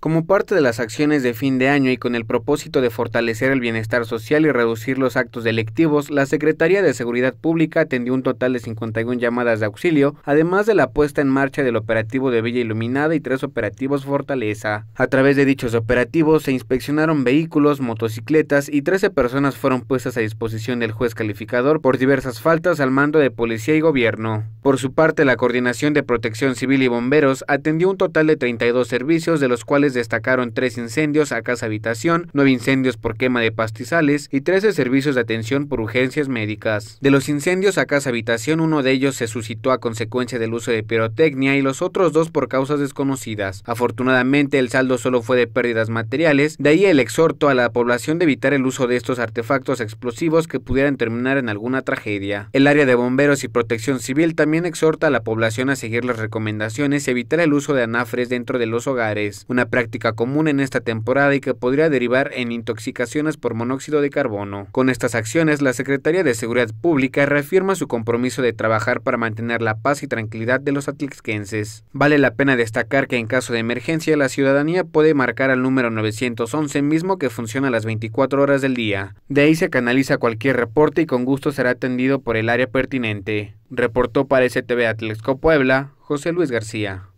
Como parte de las acciones de fin de año y con el propósito de fortalecer el bienestar social y reducir los actos delictivos, la Secretaría de Seguridad Pública atendió un total de 51 llamadas de auxilio, además de la puesta en marcha del operativo de Villa Iluminada y tres operativos Fortaleza. A través de dichos operativos se inspeccionaron vehículos, motocicletas y 13 personas fueron puestas a disposición del juez calificador por diversas faltas al mando de policía y gobierno. Por su parte, la Coordinación de Protección Civil y Bomberos atendió un total de 32 servicios, de los cuales destacaron 3 incendios a casa habitación, 9 incendios por quema de pastizales y 13 servicios de atención por urgencias médicas. De los incendios a casa habitación, uno de ellos se suscitó a consecuencia del uso de pirotecnia y los otros dos por causas desconocidas. Afortunadamente, el saldo solo fue de pérdidas materiales, de ahí el exhorto a la población de evitar el uso de estos artefactos explosivos que pudieran terminar en alguna tragedia. El área de bomberos y protección civil también también exhorta a la población a seguir las recomendaciones y evitar el uso de anafres dentro de los hogares, una práctica común en esta temporada y que podría derivar en intoxicaciones por monóxido de carbono. Con estas acciones, la Secretaría de Seguridad Pública reafirma su compromiso de trabajar para mantener la paz y tranquilidad de los atlixquenses. Vale la pena destacar que en caso de emergencia la ciudadanía puede marcar al número 911 mismo que funciona las 24 horas del día. De ahí se canaliza cualquier reporte y con gusto será atendido por el área pertinente. Reportó para STV Atlético Puebla, José Luis García.